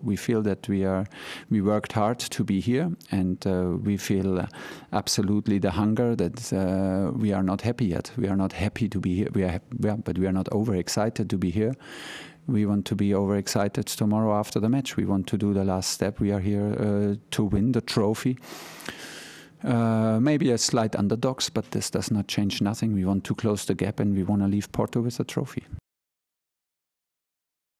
We feel that we are we worked hard to be here, and uh, we feel absolutely the hunger that uh, we are not happy yet. We are not happy to be here. We are, but we are not overexcited to be here. We want to be overexcited tomorrow after the match. We want to do the last step. We are here uh, to win the trophy. Uh, maybe a slight underdogs, but this does not change nothing. We want to close the gap, and we want to leave Porto with a trophy.